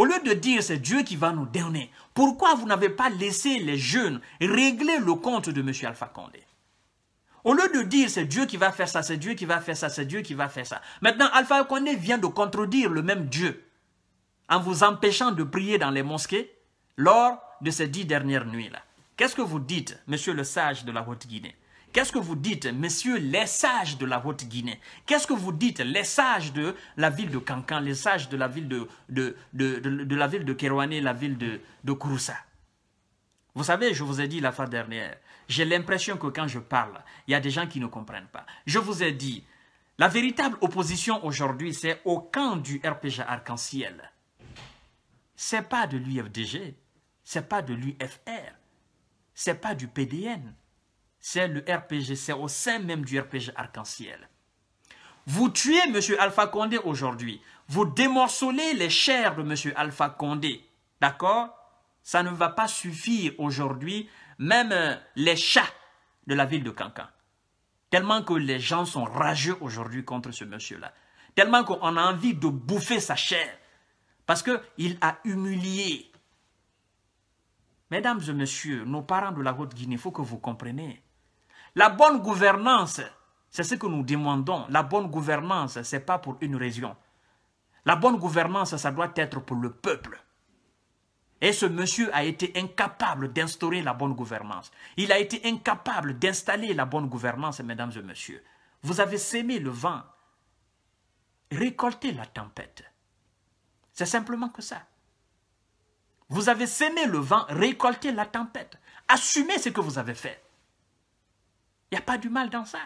Au lieu de dire c'est Dieu qui va nous donner, pourquoi vous n'avez pas laissé les jeunes régler le compte de M. Alpha Condé Au lieu de dire c'est Dieu qui va faire ça, c'est Dieu qui va faire ça, c'est Dieu qui va faire ça. Maintenant, Alpha Condé vient de contredire le même Dieu en vous empêchant de prier dans les mosquées lors de ces dix dernières nuits-là. Qu'est-ce que vous dites, monsieur le sage de la Haute-Guinée Qu'est-ce que vous dites, messieurs les sages de la Haute-Guinée Qu'est-ce que vous dites, les sages de la ville de Cancan, les sages de la ville de, de, de, la ville de la ville de, de Kouroussa Vous savez, je vous ai dit la fois dernière, j'ai l'impression que quand je parle, il y a des gens qui ne comprennent pas. Je vous ai dit, la véritable opposition aujourd'hui, c'est au camp du RPG Arc-en-Ciel. C'est pas de l'UFDG, n'est pas de l'UFR, n'est pas du PDN, c'est le RPG, c'est au sein même du RPG arc-en-ciel. Vous tuez M. Alpha Condé aujourd'hui. Vous démorcelez les chairs de M. Alpha Condé. D'accord Ça ne va pas suffire aujourd'hui, même euh, les chats de la ville de Cancan. Tellement que les gens sont rageux aujourd'hui contre ce monsieur-là. Tellement qu'on a envie de bouffer sa chair. Parce qu'il a humilié. Mesdames et messieurs, nos parents de la Haute-Guinée, il faut que vous compreniez. La bonne gouvernance, c'est ce que nous demandons. La bonne gouvernance, ce n'est pas pour une région. La bonne gouvernance, ça doit être pour le peuple. Et ce monsieur a été incapable d'instaurer la bonne gouvernance. Il a été incapable d'installer la bonne gouvernance, mesdames et messieurs. Vous avez sémé le vent, récolté la tempête. C'est simplement que ça. Vous avez sémé le vent, récolté la tempête. Assumez ce que vous avez fait. Il n'y a pas du mal dans ça.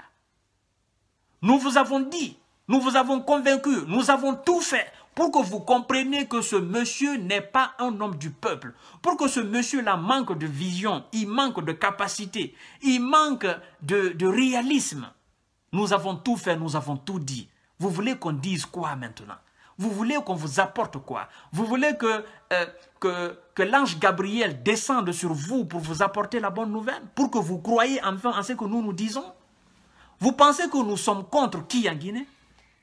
Nous vous avons dit, nous vous avons convaincu, nous avons tout fait pour que vous compreniez que ce monsieur n'est pas un homme du peuple, pour que ce monsieur-là manque de vision, il manque de capacité, il manque de, de réalisme. Nous avons tout fait, nous avons tout dit. Vous voulez qu'on dise quoi maintenant vous voulez qu'on vous apporte quoi Vous voulez euh, que, l'ange Gabriel descende sur vous pour vous apporter la bonne nouvelle Pour que vous croyez enfin en ce que nous nous disons Vous pensez que nous sommes contre qui en Guinée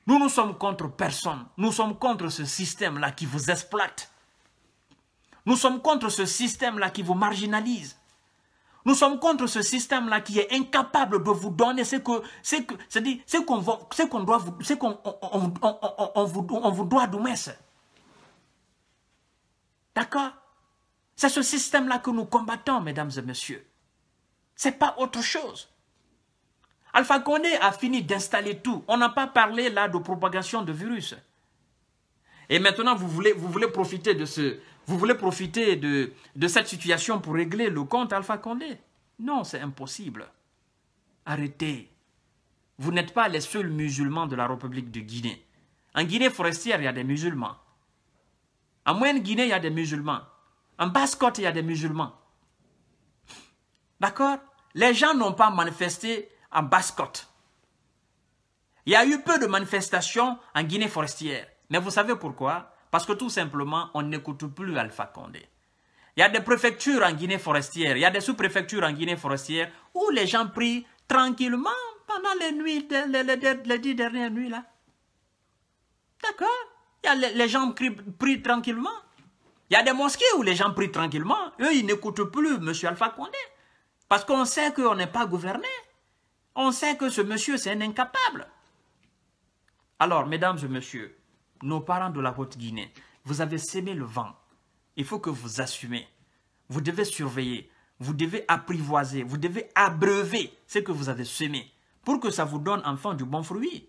Nous, ne sommes contre personne. Nous sommes contre ce système-là qui vous exploite. Nous sommes contre ce système-là qui vous marginalise. Nous sommes contre ce système-là qui est incapable de vous donner ce que, ce ce qu'on ce qu'on doit, ce qu'on, vous, on vous doit d'oumesse. D'accord C'est ce système-là que nous combattons, mesdames et messieurs. C'est pas autre chose. Alpha Condé a fini d'installer tout. On n'a pas parlé là de propagation de virus. Et maintenant, vous voulez, vous voulez profiter de ce, vous voulez profiter de, cette situation pour régler le compte Alpha Condé Non, c'est impossible. Arrêtez. Vous n'êtes pas les seuls musulmans de la République de Guinée. En Guinée forestière, il y a des musulmans. En Moyenne Guinée, il y a des musulmans. En Basse-Côte, il y a des musulmans. D'accord Les gens n'ont pas manifesté en Basse-Côte. Il y a eu peu de manifestations en Guinée forestière. Mais vous savez pourquoi parce que tout simplement, on n'écoute plus Alpha Condé. Il y a des préfectures en Guinée forestière, il y a des sous-préfectures en Guinée forestière où les gens prient tranquillement pendant les nuits, les, dix dernières nuits là. D'accord les, gens prient, prient tranquillement. Il y a des mosquées où les gens prient tranquillement. Eux, ils n'écoutent plus M. Alpha Condé. Parce qu'on sait qu'on n'est pas gouverné. On sait que ce monsieur, c'est un incapable. Alors, mesdames et messieurs, nos parents de la Haute-Guinée, vous avez semé le vent. Il faut que vous assumez. Vous devez surveiller, vous devez apprivoiser, vous devez abreuver ce que vous avez semé pour que ça vous donne enfin du bon fruit.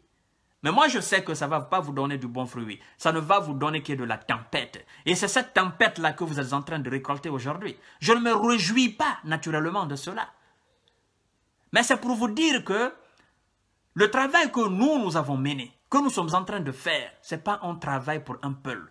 Mais moi, je sais que ça ne va pas vous donner du bon fruit. Ça ne va vous donner que de la tempête. Et c'est cette tempête-là que vous êtes en train de récolter aujourd'hui. Je ne me réjouis pas naturellement de cela. Mais c'est pour vous dire que le travail que nous, nous avons mené, que nous sommes en train de faire, ce n'est pas un travail pour un peuple,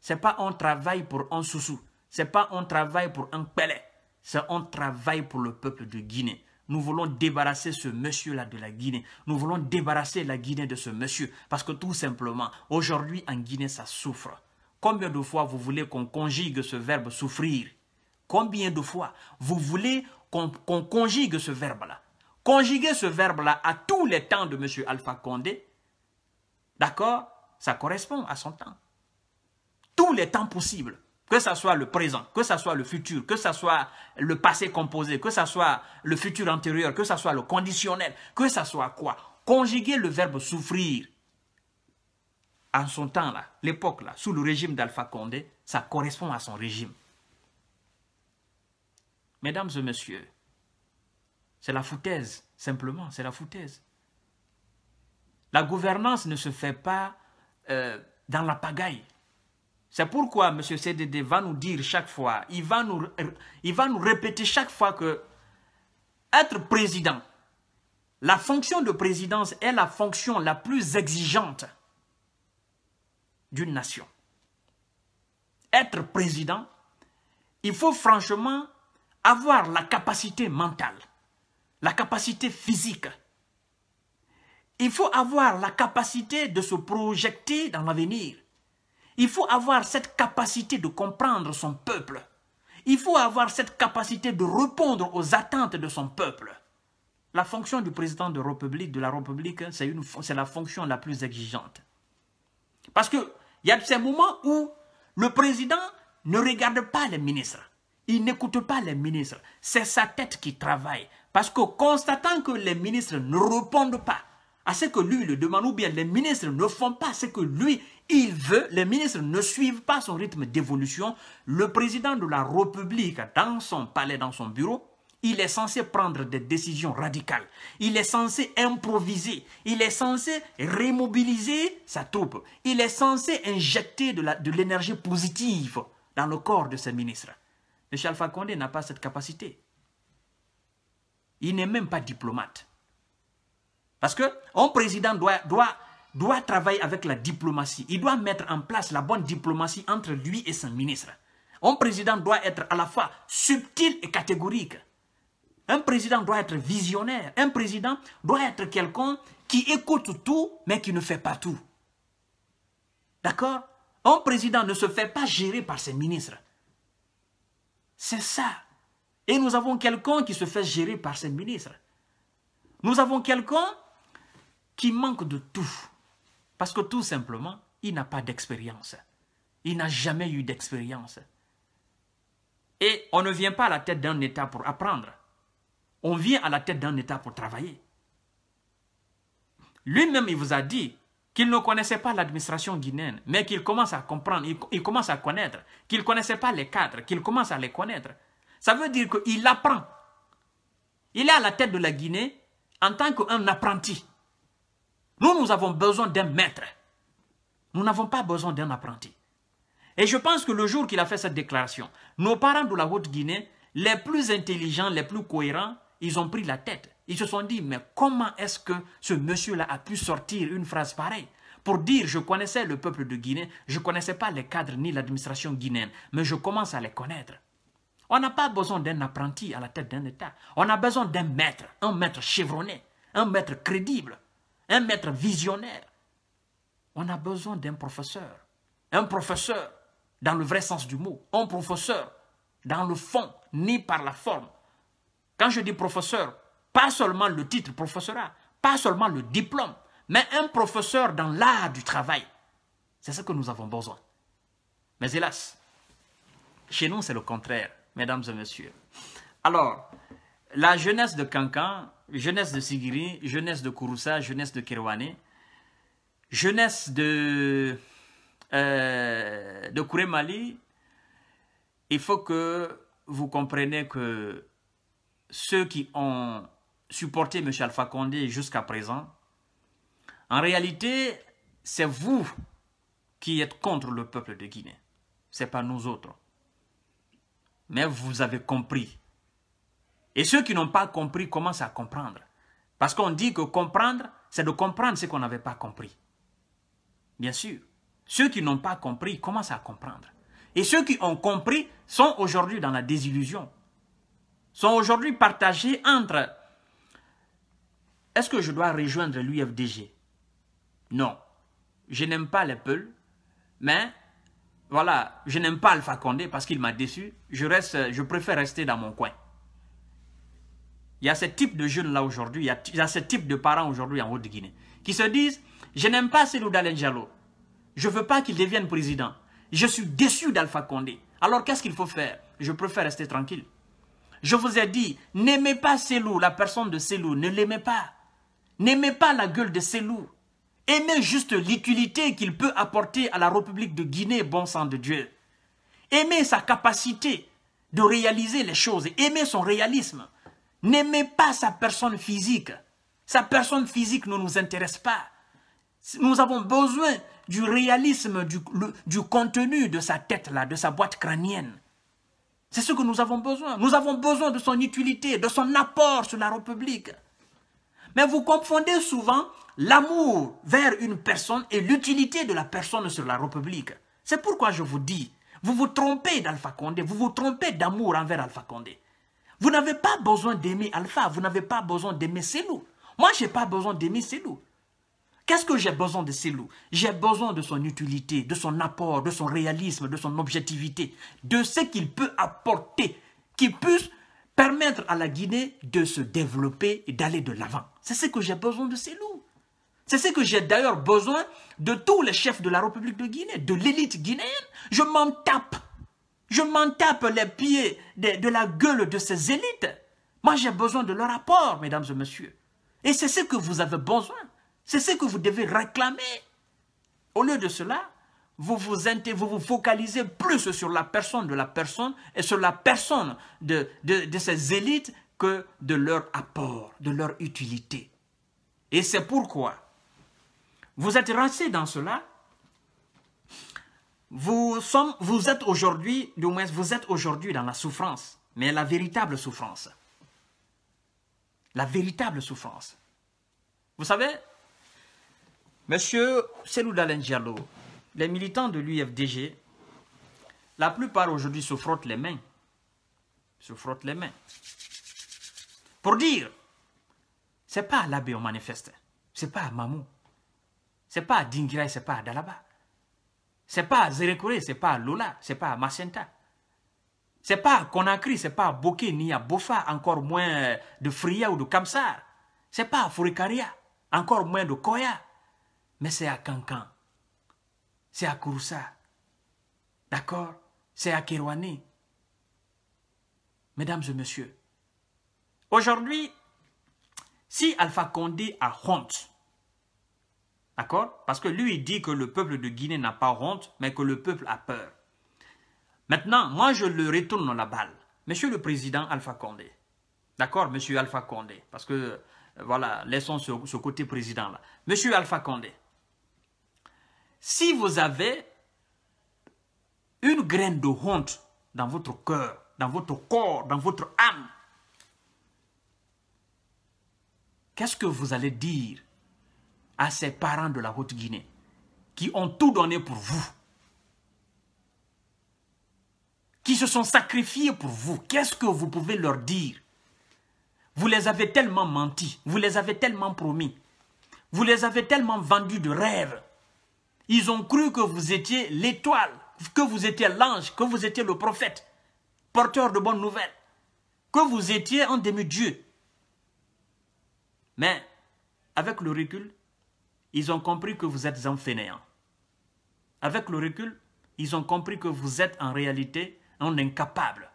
Ce n'est pas un travail pour un soussou. Ce n'est pas un travail pour un pelé. C'est un travail pour le peuple de Guinée. Nous voulons débarrasser ce monsieur-là de la Guinée. Nous voulons débarrasser la Guinée de ce monsieur. Parce que tout simplement, aujourd'hui en Guinée, ça souffre. Combien de fois vous voulez qu'on conjugue ce verbe souffrir Combien de fois vous voulez qu'on conjugue ce verbe-là Conjuguer ce verbe-là à tous les temps de M. Alpha Condé, D'accord Ça correspond à son temps. Tous les temps possibles, que ce soit le présent, que ce soit le futur, que ce soit le passé composé, que ce soit le futur antérieur, que ce soit le conditionnel, que ce soit quoi Conjuguer le verbe souffrir en son temps, là, l'époque, là, sous le régime d'Alpha Condé, ça correspond à son régime. Mesdames et messieurs, c'est la foutaise, simplement, c'est la foutaise. La gouvernance ne se fait pas euh, dans la pagaille. C'est pourquoi M. CDD va nous dire chaque fois, il va nous, il va nous répéter chaque fois que être président, la fonction de présidence est la fonction la plus exigeante d'une nation. Être président, il faut franchement avoir la capacité mentale, la capacité physique, il faut avoir la capacité de se projeter dans l'avenir. Il faut avoir cette capacité de comprendre son peuple. Il faut avoir cette capacité de répondre aux attentes de son peuple. La fonction du président de, République, de la République, c'est la fonction la plus exigeante. Parce qu'il y a ces moments où le président ne regarde pas les ministres. Il n'écoute pas les ministres. C'est sa tête qui travaille. Parce que constatant que les ministres ne répondent pas, à ce que lui le demande, ou bien les ministres ne font pas ce que lui, il veut, les ministres ne suivent pas son rythme d'évolution, le président de la République, dans son palais, dans son bureau, il est censé prendre des décisions radicales. Il est censé improviser. Il est censé remobiliser sa troupe. Il est censé injecter de l'énergie positive dans le corps de ses ministres. Michel Fakonde n'a pas cette capacité. Il n'est même pas diplomate. Parce qu'un président doit, doit, doit travailler avec la diplomatie. Il doit mettre en place la bonne diplomatie entre lui et son ministre. Un président doit être à la fois subtil et catégorique. Un président doit être visionnaire. Un président doit être quelqu'un qui écoute tout, mais qui ne fait pas tout. D'accord Un président ne se fait pas gérer par ses ministres. C'est ça. Et nous avons quelqu'un qui se fait gérer par ses ministres. Nous avons quelqu'un qui manque de tout. Parce que tout simplement, il n'a pas d'expérience. Il n'a jamais eu d'expérience. Et on ne vient pas à la tête d'un État pour apprendre. On vient à la tête d'un État pour travailler. Lui-même, il vous a dit qu'il ne connaissait pas l'administration guinéenne, mais qu'il commence à comprendre, il, commence à connaître, qu'il ne connaissait pas les cadres, qu'il commence à les connaître. Ça veut dire qu'il apprend. Il est à la tête de la Guinée en tant qu'un apprenti. Nous, nous avons besoin d'un maître. Nous n'avons pas besoin d'un apprenti. Et je pense que le jour qu'il a fait cette déclaration, nos parents de la Haute-Guinée, les plus intelligents, les plus cohérents, ils ont pris la tête. Ils se sont dit, mais comment est-ce que ce monsieur-là a pu sortir une phrase pareille pour dire, je connaissais le peuple de Guinée, je ne connaissais pas les cadres ni l'administration guinéenne, mais je commence à les connaître. On n'a pas besoin d'un apprenti à la tête d'un État. On a besoin d'un maître, un maître chevronné, un maître crédible un maître visionnaire. On a besoin d'un professeur. Un professeur dans le vrai sens du mot. Un professeur dans le fond, ni par la forme. Quand je dis professeur, pas seulement le titre professeur, pas seulement le diplôme, mais un professeur dans l'art du travail. C'est ce que nous avons besoin. Mais hélas, chez nous, c'est le contraire, mesdames et messieurs. Alors, la jeunesse de Cancan jeunesse de Sigiri, jeunesse de Kouroussa, jeunesse de Kerouane, jeunesse de, euh, de Kouremali, il faut que vous compreniez que ceux qui ont supporté M. Alpha Condé jusqu'à présent, en réalité, c'est vous qui êtes contre le peuple de Guinée. Ce n'est pas nous autres. Mais vous avez compris et ceux qui n'ont pas compris commencent à comprendre. Parce qu'on dit que comprendre, c'est de comprendre ce qu'on n'avait pas compris. Bien sûr, ceux qui n'ont pas compris commencent à comprendre. Et ceux qui ont compris sont aujourd'hui dans la désillusion. Sont aujourd'hui partagés entre est-ce que je dois rejoindre l'UFDG Non. Je n'aime pas les mais voilà, je n'aime pas le Condé parce qu'il m'a déçu. Je, reste, je préfère rester dans mon coin. Il y a ce type de jeunes là aujourd'hui, il, y a ce type de parents aujourd'hui en Haute-Guinée qui se disent Je n'aime pas Célou Dalenjalo, Je ne veux pas qu'il devienne président. Je suis déçu d'Alpha Condé. Alors qu'est-ce qu'il faut faire Je préfère rester tranquille. Je vous ai dit N'aimez pas Célou, la personne de Célou, ne l'aimez pas. N'aimez pas la gueule de Célou. Aimez juste l'utilité qu'il peut apporter à la République de Guinée, bon sang de Dieu. Aimez sa capacité de réaliser les choses. Aimez son réalisme. N'aimez pas sa personne physique. Sa personne physique ne nous intéresse pas. Nous avons besoin du réalisme, du, contenu de sa tête, là, de sa boîte crânienne. C'est ce que nous avons besoin. Nous avons besoin de son utilité, de son apport sur la République. Mais vous confondez souvent l'amour vers une personne et l'utilité de la personne sur la République. C'est pourquoi je vous dis, vous vous trompez d'Alpha Condé, vous vous trompez d'amour envers Alpha Condé. Vous n'avez pas besoin d'aimer Alpha, vous n'avez pas besoin d'aimer Selou. Moi, je n'ai pas besoin d'aimer Selou. Qu'est-ce que j'ai besoin de Selou J'ai besoin de son utilité, de son apport, de son réalisme, de son objectivité, de ce qu'il peut apporter, qui puisse permettre à la Guinée de se développer et d'aller de l'avant. C'est ce que j'ai besoin de Selou. C'est ce que j'ai d'ailleurs besoin de tous les chefs de la République de Guinée, de l'élite guinéenne. Je m'en tape. Je m'en tape les pieds de, la gueule de ces élites. Moi, j'ai besoin de leur apport, mesdames et messieurs. Et c'est ce que vous avez besoin. C'est ce que vous devez réclamer. Au lieu de cela, vous vous, vous, vous focalisez plus sur la personne de la personne et sur la personne de, ces élites que de leur apport, de leur utilité. Et c'est pourquoi vous êtes rassés dans cela vous, êtes aujourd'hui, moins vous êtes aujourd'hui dans la souffrance, mais la véritable souffrance. La véritable souffrance. Vous savez, Monsieur Selou Diallo, les militants de l'UFDG, la plupart aujourd'hui se frottent les mains. Se frottent les mains. Pour dire, ce n'est pas l'abbé au manifeste, n'est pas à Mamou, n'est pas à ce n'est pas à Dalaba n'est pas ce n'est pas ce n'est pas Macenta. n'est pas Conakry, n'est pas Boké, ni à Bofa, encore moins de Fria ou de Kamsar. Ce n'est pas Furikaria, encore moins de Koya. Mais c'est à Kankan. C'est à Kouroussa. D'accord C'est à Kirwani. Mesdames et messieurs, aujourd'hui, si Alpha Condé a honte D'accord Parce que lui, il dit que le peuple de Guinée n'a pas honte, mais que le peuple a peur. Maintenant, moi, je le retourne dans la balle. Monsieur le Président Alpha Condé, d'accord Monsieur Alpha Condé, parce que, euh, voilà, laissons ce, ce côté président-là. Monsieur Alpha Condé, si vous avez une graine de honte dans votre cœur, dans votre corps, dans votre âme, qu'est-ce que vous allez dire à ses parents de la Haute-Guinée qui ont tout donné pour vous, qui se sont sacrifiés pour vous. Qu'est-ce que vous pouvez leur dire Vous les avez tellement menti, vous les avez tellement promis, vous les avez tellement vendus de rêves. Ils ont cru que vous étiez l'étoile, que vous étiez l'ange, que vous étiez le prophète, porteur de bonnes nouvelles, que vous étiez un demi-dieu. Mais avec le recul, ils ont compris que vous êtes un fainéant. Avec le recul, ils ont compris que vous êtes en réalité un incapable.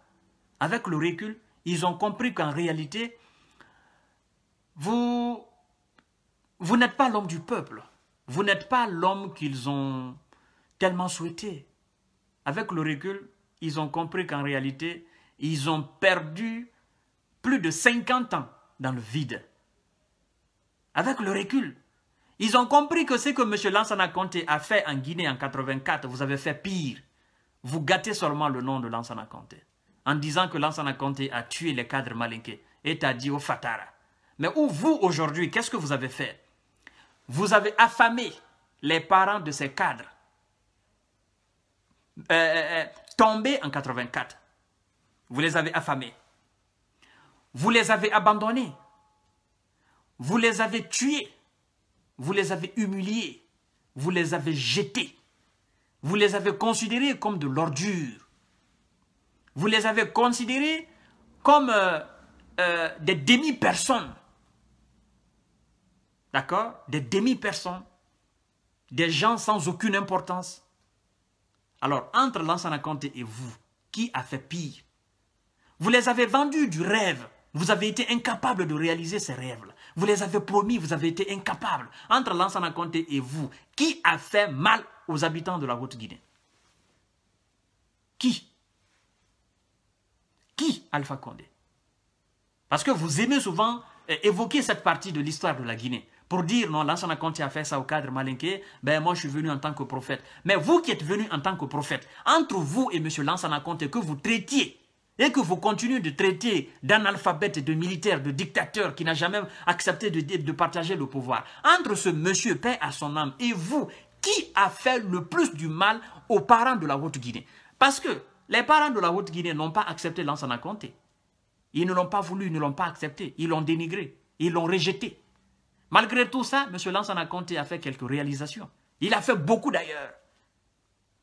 Avec le recul, ils ont compris qu'en réalité, vous, vous n'êtes pas l'homme du peuple. Vous n'êtes pas l'homme qu'ils ont tellement souhaité. Avec le recul, ils ont compris qu'en réalité, ils ont perdu plus de 50 ans dans le vide. Avec le recul, ils ont compris que ce que M. Lansana Conté a fait en Guinée en 84, vous avez fait pire. Vous gâtez seulement le nom de Lansana Conté. En disant que Lansana Conté a tué les cadres malinqués et a dit au Fatara. Mais où vous, aujourd'hui, qu'est-ce que vous avez fait Vous avez affamé les parents de ces cadres. Euh, euh, euh tombés en 84. Vous les avez affamés. Vous les avez abandonnés. Vous les avez tués. Vous les avez humiliés. Vous les avez jetés. Vous les avez considérés comme de l'ordure. Vous les avez considérés comme euh, euh, des demi-personnes. D'accord Des demi-personnes. Des gens sans aucune importance. Alors, entre l'ancien Conté et vous, qui a fait pire Vous les avez vendus du rêve. Vous avez été incapable de réaliser ces rêves-là. Vous les avez promis, vous avez été incapables. Entre Lansana Conté et vous, qui a fait mal aux habitants de la Haute-Guinée Qui Qui, Alpha Condé Parce que vous aimez souvent euh, évoquer cette partie de l'histoire de la Guinée pour dire non, Lansana Conté a fait ça au cadre malinqué, ben moi je suis venu en tant que prophète. Mais vous qui êtes venu en tant que prophète, entre vous et M. Lansana Conté, que vous traitiez et que vous continuez de traiter d'analphabète, de militaire, de dictateur qui n'a jamais accepté de, partager le pouvoir, entre ce monsieur, paix à son âme, et vous, qui a fait le plus du mal aux parents de la Haute-Guinée Parce que les parents de la Haute-Guinée n'ont pas accepté Lansana Conté. Ils ne l'ont pas voulu, ils ne l'ont pas accepté. Ils l'ont dénigré, ils l'ont rejeté. Malgré tout ça, monsieur Lansana Conté a fait quelques réalisations. Il a fait beaucoup d'ailleurs.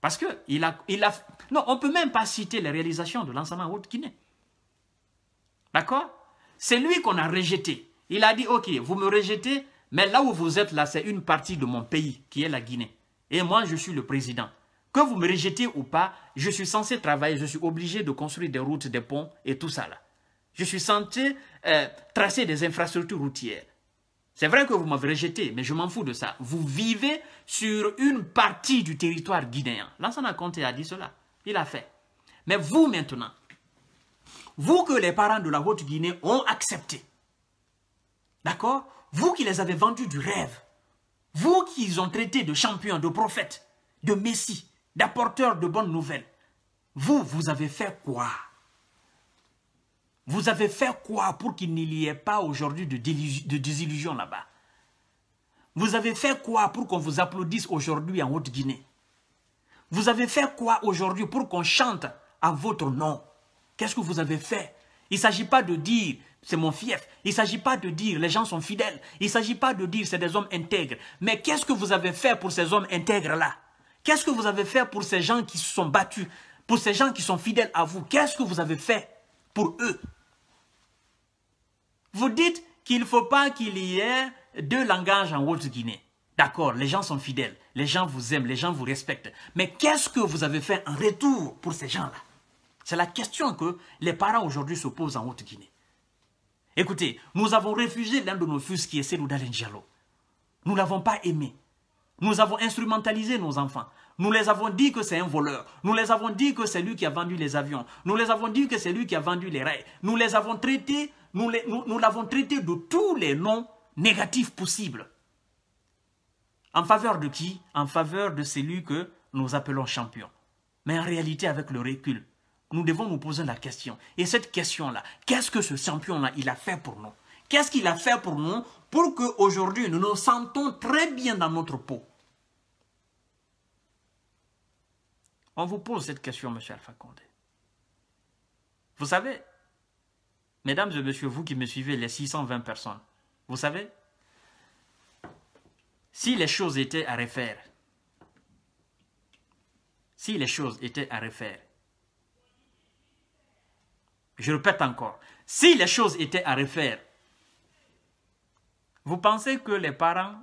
Parce que il a, il a, non, on ne peut même pas citer les réalisations de l'ensemble Haute Guinée. D'accord C'est lui qu'on a rejeté. Il a dit, ok, vous me rejetez, mais là où vous êtes là, c'est une partie de mon pays, qui est la Guinée. Et moi, je suis le président. Que vous me rejetez ou pas, je suis censé travailler, je suis obligé de construire des routes, des ponts et tout ça là. Je suis censé euh, tracer des infrastructures routières. C'est vrai que vous m'avez rejeté, mais je m'en fous de ça. Vous vivez sur une partie du territoire guinéen. a compté a dit cela. Il a fait. Mais vous maintenant, vous que les parents de la Haute-Guinée ont accepté, d'accord Vous qui les avez vendus du rêve, vous qu'ils ont traité de champions, de prophètes, de messie, d'apporteurs de bonnes nouvelles, vous, vous avez fait quoi vous avez fait quoi pour qu'il n'y ait pas aujourd'hui de, désillusion là-bas Vous avez fait quoi pour qu'on vous applaudisse aujourd'hui en Haute-Guinée Vous avez fait quoi aujourd'hui pour qu'on chante à votre nom Qu'est-ce que vous avez fait Il ne s'agit pas de dire c'est mon fief. Il ne s'agit pas de dire les gens sont fidèles. Il ne s'agit pas de dire c'est des hommes intègres. Mais qu'est-ce que vous avez fait pour ces hommes intègres-là Qu'est-ce que vous avez fait pour ces gens qui se sont battus Pour ces gens qui sont fidèles à vous Qu'est-ce que vous avez fait pour eux vous dites qu'il ne faut pas qu'il y ait deux langages en Haute-Guinée. D'accord, les gens sont fidèles, les gens vous aiment, les gens vous respectent. Mais qu'est-ce que vous avez fait en retour pour ces gens-là C'est la question que les parents aujourd'hui se posent en Haute-Guinée. Écoutez, nous avons refusé l'un de nos fils qui est un Diallo. Nous ne l'avons pas aimé. Nous avons instrumentalisé nos enfants. Nous les avons dit que c'est un voleur. Nous les avons dit que c'est lui qui a vendu les avions. Nous les avons dit que c'est lui qui a vendu les rails. Nous les avons traités nous l'avons traité de tous les noms négatifs possibles. En faveur de qui En faveur de celui que nous appelons champion. Mais en réalité, avec le recul, nous devons nous poser la question. Et cette question-là, qu'est-ce que ce champion-là, il a fait pour nous Qu'est-ce qu'il a fait pour nous pour qu'aujourd'hui, nous nous sentons très bien dans notre peau On vous pose cette question, M. Alpha Condé. Vous savez, Mesdames et messieurs, vous qui me suivez, les 620 personnes, vous savez, si les choses étaient à refaire, si les choses étaient à refaire, je répète encore, si les choses étaient à refaire, vous pensez que les parents,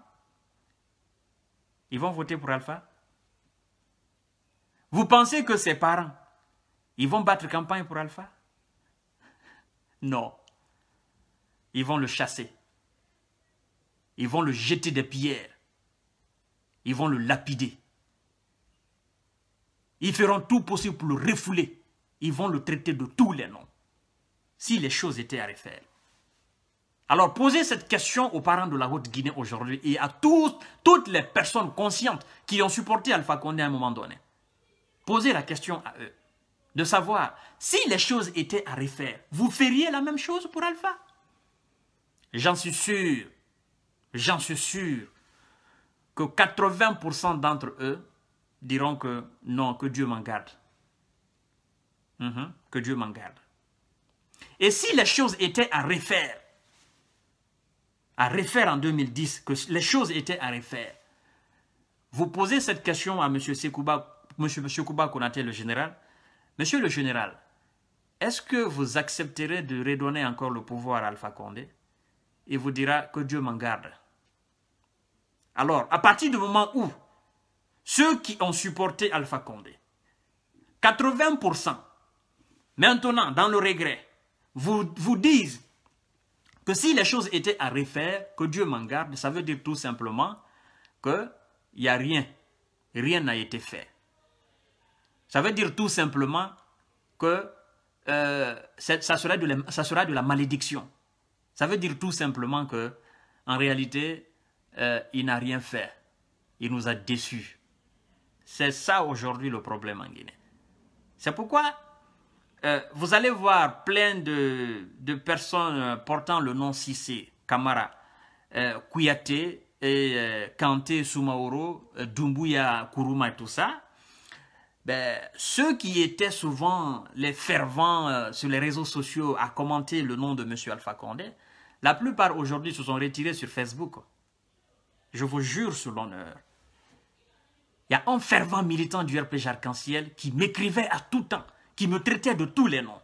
ils vont voter pour Alpha Vous pensez que ces parents, ils vont battre campagne pour Alpha non. Ils vont le chasser. Ils vont le jeter des pierres. Ils vont le lapider. Ils feront tout possible pour le refouler. Ils vont le traiter de tous les noms. Si les choses étaient à refaire. Alors posez cette question aux parents de la Haute-Guinée aujourd'hui et à toutes toutes les personnes conscientes qui ont supporté Alpha Condé à un moment donné. Posez la question à eux de savoir si les choses étaient à refaire, vous feriez la même chose pour Alpha. J'en suis sûr, j'en suis sûr que 80% d'entre eux diront que non, que Dieu m'en garde. Mhm, que Dieu m'en garde. Et si les choses étaient à refaire, à refaire en 2010, que les choses étaient à refaire, vous posez cette question à M. Sekouba, M. Sekouba Konate, le général, Monsieur le général, est-ce que vous accepterez de redonner encore le pouvoir à Alpha Condé Il vous dira que Dieu m'en garde. Alors, à partir du moment où ceux qui ont supporté Alpha Condé, 80%, maintenant, dans le regret, vous, vous disent que si les choses étaient à refaire, que Dieu m'en garde, ça veut dire tout simplement qu'il n'y a rien, rien n'a été fait. Ça veut dire tout simplement que euh, ça, sera de la malédiction. Ça veut dire tout simplement que, en réalité, euh, il n'a rien fait. Il nous a déçus. C'est ça aujourd'hui le problème en Guinée. C'est pourquoi euh, vous allez voir plein de, personnes portant le nom Sissé, Kamara, Kouyaté, et, Kanté, Soumaoro, Dumbuya, Kuruma et tout ça, ben, ceux qui étaient souvent les fervents euh, sur les réseaux sociaux à commenter le nom de M. Alpha Condé, la plupart aujourd'hui se sont retirés sur Facebook. Je vous jure sur l'honneur. Il y a un fervent militant du RPG Arc-en-Ciel qui m'écrivait à tout temps, qui me traitait de tous les noms.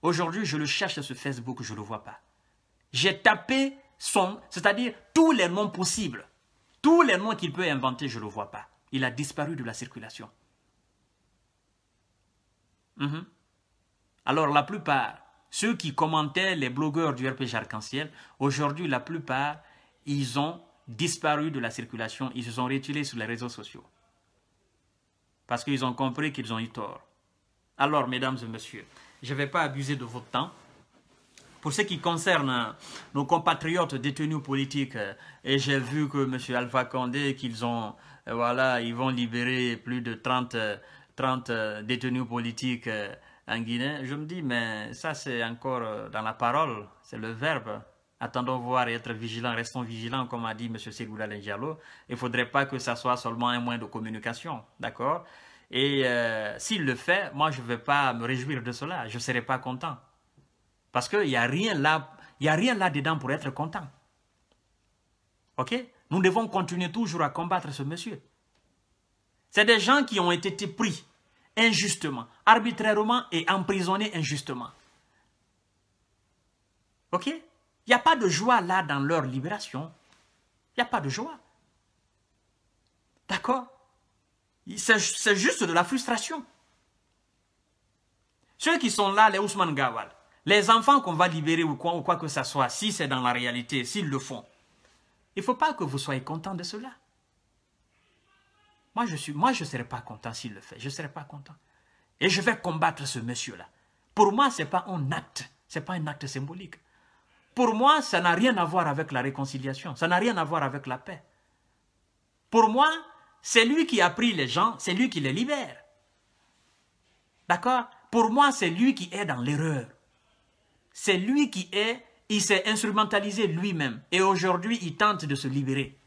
Aujourd'hui, je le cherche sur Facebook, je ne le vois pas. J'ai tapé son, c'est-à-dire tous les noms possibles. Tous les noms qu'il peut inventer, je ne le vois pas. Il a disparu de la circulation. Mhm. Alors la plupart, ceux qui commentaient les blogueurs du RPG Arc-en-Ciel, aujourd'hui la plupart, ils ont disparu de la circulation, ils se sont retirés sur les réseaux sociaux. Parce qu'ils ont compris qu'ils ont eu tort. Alors, mesdames et messieurs, je ne vais pas abuser de votre temps. Pour ce qui concerne euh, nos compatriotes détenus politiques, euh, et j'ai vu que M. Alpha Condé, qu'ils ont, euh, voilà, ils vont libérer plus de 30 30 euh, détenus politiques euh, en Guinée, je me dis, mais ça c'est encore euh, dans la parole, c'est le verbe. Attendons voir et être vigilants, restons vigilants, comme a dit M. Ségoula Lengialo. Il ne faudrait pas que ça soit seulement un moyen de communication, d'accord Et s'il le fait, moi je ne vais pas me réjouir de cela, je ne serai pas content. Parce qu'il n'y a rien là, y a rien là-dedans pour être content. Ok Nous devons continuer toujours à combattre ce monsieur. C'est des gens qui ont été pris injustement, arbitrairement et emprisonnés injustement. Ok Il n'y a pas de joie là dans leur libération. Il n'y a pas de joie. D'accord C'est juste de la frustration. Ceux qui sont là, les Ousmane Gawal, les enfants qu'on va libérer ou quoi, que ce soit, si c'est dans la réalité, s'ils le font, il ne faut pas que vous soyez contents de cela. Moi, je suis, moi, je serais pas content s'il le fait. Je serais pas content. Et je vais combattre ce monsieur-là. Pour moi, c'est pas un acte. C'est pas un acte symbolique. Pour moi, ça n'a rien à voir avec la réconciliation. Ça n'a rien à voir avec la paix. Pour moi, c'est lui qui a pris les gens, c'est lui qui les libère. D'accord Pour moi, c'est lui qui est dans l'erreur. C'est lui qui est, il s'est instrumentalisé lui-même. Et aujourd'hui, il tente de se libérer.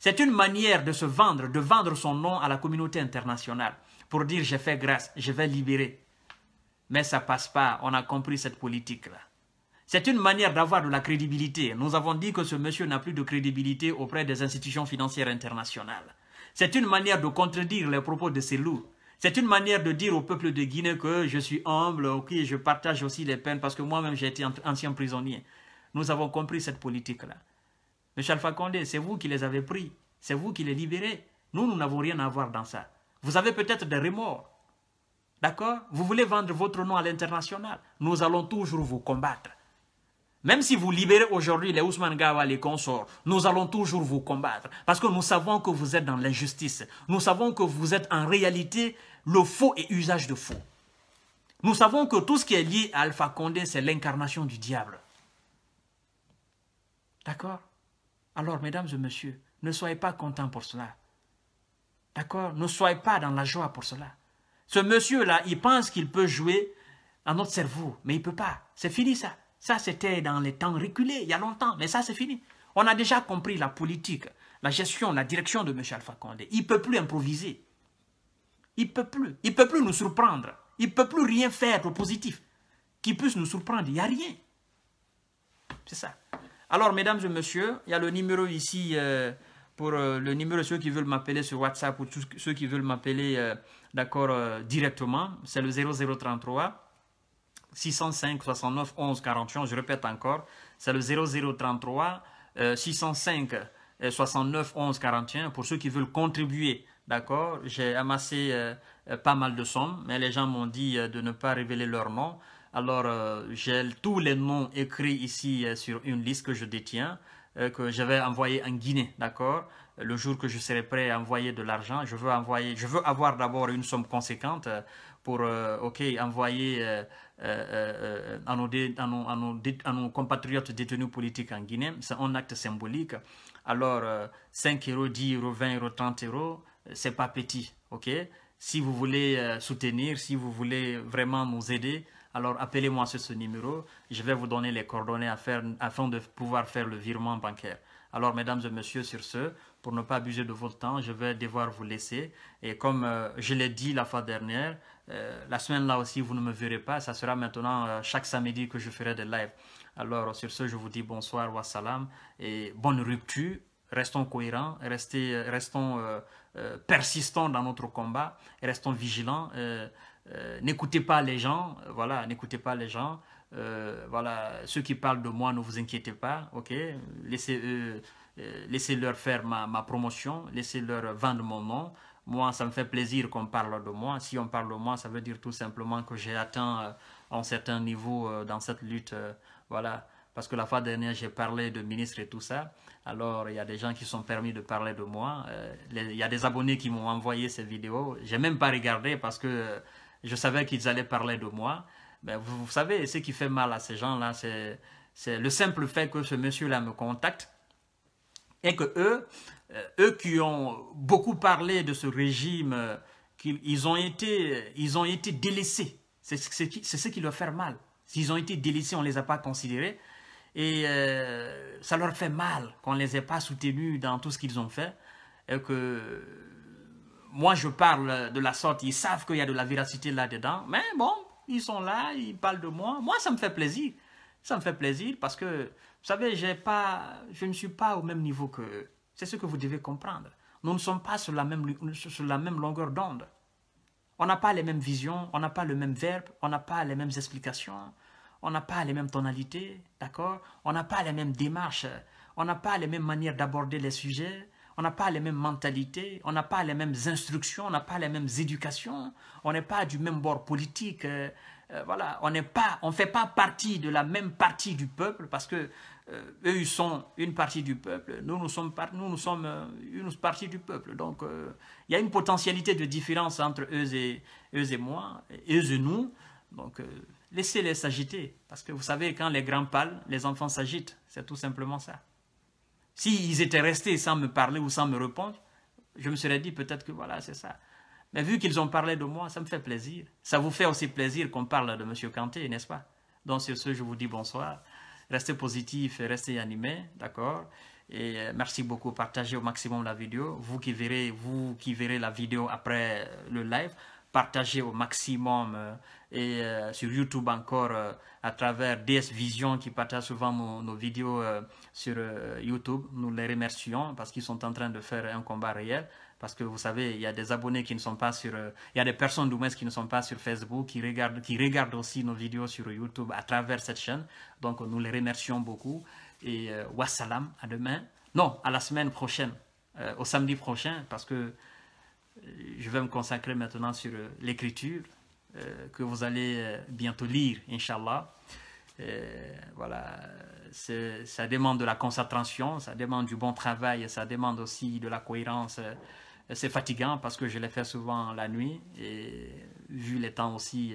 C'est une manière de se vendre, de vendre son nom à la communauté internationale pour dire j'ai fait grâce, je vais libérer. Mais ça passe pas, on a compris cette politique-là. C'est une manière d'avoir de la crédibilité. Nous avons dit que ce monsieur n'a plus de crédibilité auprès des institutions financières internationales. C'est une manière de contredire les propos de ces loups. C'est une manière de dire au peuple de Guinée que je suis humble, que je partage aussi les peines parce que moi-même j'ai été ancien prisonnier. Nous avons compris cette politique-là. M. Alpha Condé, c'est vous qui les avez pris, c'est vous qui les libérez. Nous, nous n'avons rien à voir dans ça. Vous avez peut-être des remords. D'accord Vous voulez vendre votre nom à l'international. Nous allons toujours vous combattre. Même si vous libérez aujourd'hui les Ousmane Gawa, les consorts, nous allons toujours vous combattre. Parce que nous savons que vous êtes dans l'injustice. Nous savons que vous êtes en réalité le faux et usage de faux. Nous savons que tout ce qui est lié à Alpha Condé, c'est l'incarnation du diable. D'accord alors, mesdames et messieurs, ne soyez pas contents pour cela. D'accord Ne soyez pas dans la joie pour cela. Ce monsieur-là, il pense qu'il peut jouer à notre cerveau, mais il ne peut pas. C'est fini ça. Ça, c'était dans les temps reculés, il y a longtemps, mais ça, c'est fini. On a déjà compris la politique, la gestion, la direction de M. Alpha Condé. Il ne peut plus improviser. Il ne peut plus. Il ne peut plus nous surprendre. Il ne peut plus rien faire de positif qui puisse nous surprendre. Il n'y a rien. C'est ça. Alors, mesdames et messieurs, il y a le numéro ici, euh, pour euh, le numéro, ceux qui veulent m'appeler sur WhatsApp ou tous ceux qui veulent m'appeler, euh, d'accord, directement, c'est le 0033 605 69 11 41. Je répète encore, c'est le 0033 605 69 11 41. Pour ceux qui veulent contribuer, d'accord, j'ai amassé pas mal de sommes, mais les gens m'ont dit de ne pas révéler leur nom. Alors, euh, j'ai tous les noms écrits ici euh, sur une liste que je détiens, euh, que j'avais envoyé en Guinée, d'accord Le jour que je serai prêt à envoyer de l'argent, je veux envoyer, je veux avoir d'abord une somme conséquente pour, ok, envoyer à nos, compatriotes détenus politiques en Guinée. C'est un acte symbolique. Alors, 5 euros, 10 euros, 20 euros, 30 euros, c'est pas petit, ok si vous voulez soutenir, si vous voulez vraiment nous aider, alors appelez-moi sur ce numéro, je vais vous donner les coordonnées afin de pouvoir faire le virement bancaire. Alors mesdames et messieurs, sur ce, pour ne pas abuser de votre temps, je vais devoir vous laisser. Et comme euh, je l'ai dit la fois dernière, euh, la semaine là aussi, vous ne me verrez pas. Ça sera maintenant euh, chaque samedi que je ferai des lives. Alors sur ce, je vous dis bonsoir, wassalam, et bonne rupture. Restons cohérents, restez, restons persistants dans notre combat, restons vigilants. Euh, n'écoutez pas les gens, euh, voilà, n'écoutez pas les gens. Euh, voilà, ceux qui parlent de moi, ne vous inquiétez pas, ok Laissez, euh, leur faire ma, ma promotion, laissez leur vendre mon nom. Moi, ça me fait plaisir qu'on parle de moi. Si on parle de moi, ça veut dire tout simplement que j'ai atteint un certain niveau dans cette lutte, voilà. Parce que la fois dernière, j'ai parlé de ministre et tout ça. Alors, il y a des gens qui sont permis de parler de moi. Il y a des abonnés qui m'ont envoyé ces vidéos. J'ai même pas regardé parce que je savais qu'ils allaient parler de moi. Mais ben, vous, savez, ce qui fait mal à ces gens-là, c'est le simple fait que ce monsieur-là me contacte et que eux, euh, eux qui ont beaucoup parlé de ce régime, euh, qu'ils ont été, ils ont été délaissés. C'est ce qui leur fait mal. S'ils ont été délaissés, on ne les a pas considérés. Et euh, ça leur fait mal qu'on ne les ait pas soutenus dans tout ce qu'ils ont fait. Et que moi je parle de la sorte, ils savent qu'il y a de la véracité là-dedans, mais bon, ils sont là, ils parlent de moi. Moi, ça me fait plaisir. Ça me fait plaisir parce que, vous savez, pas, je ne suis pas au même niveau que C'est ce que vous devez comprendre. Nous ne sommes pas sur la même longueur d'onde. On n'a pas les mêmes visions, on n'a pas le même verbe, on n'a pas les mêmes explications, on n'a pas les mêmes tonalités, d'accord On n'a pas les mêmes démarches, on n'a pas les mêmes manières d'aborder les sujets, on n'a pas les mêmes mentalités, on n'a pas les mêmes instructions, on n'a pas les mêmes éducations, on n'est pas du même bord politique. Euh, euh, voilà, on n'est pas, on fait pas partie de la même partie du peuple parce que euh, eux ils sont une partie du peuple, nous nous sommes, par, nous, nous sommes une partie du peuple. Donc il y a une potentialité de différence entre eux et eux et moi, eux et nous. Donc laissez-les s'agiter parce que vous savez quand les grands parlent, les enfants s'agitent, c'est tout simplement ça. S'ils étaient restés sans me parler ou sans me répondre, je me serais dit peut-être que voilà, c'est ça. Mais vu qu'ils ont parlé de moi, ça me fait plaisir. Ça vous fait aussi plaisir qu'on parle de M. Kanté, n'est-ce pas Donc sur ce, je vous dis bonsoir. Restez positif, restez animés, d'accord Et euh, merci beaucoup, partagez au maximum la vidéo. Vous qui verrez, vous qui verrez la vidéo après euh, le live, partager au maximum euh, et euh, sur YouTube encore euh, à travers DS Vision qui partage souvent nos, vidéos sur YouTube. Nous les remercions parce qu'ils sont en train de faire un combat réel parce que vous savez, il y a des abonnés qui ne sont pas sur, il y a des personnes du qui ne sont pas sur Facebook, qui regardent, qui regardent aussi nos vidéos sur YouTube à travers cette chaîne. Donc nous les remercions beaucoup et wassalam à demain. Non, à la semaine prochaine, au samedi prochain, parce que je vais me consacrer maintenant sur euh, l'écriture euh, que vous allez euh, bientôt lire, Inshallah. voilà, ça demande de la concentration, ça demande du bon travail, ça demande aussi de la cohérence. C'est fatigant parce que je le fais souvent la nuit et vu les temps aussi,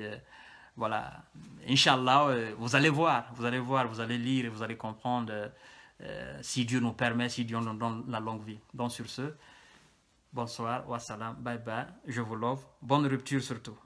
voilà. Inch'Allah, vous allez voir, vous allez voir, vous allez lire et vous allez comprendre si Dieu nous permet, si Dieu nous donne la longue vie. Donc sur ce, Bonsoir, salam, bye bye, je vous love, bonne rupture surtout.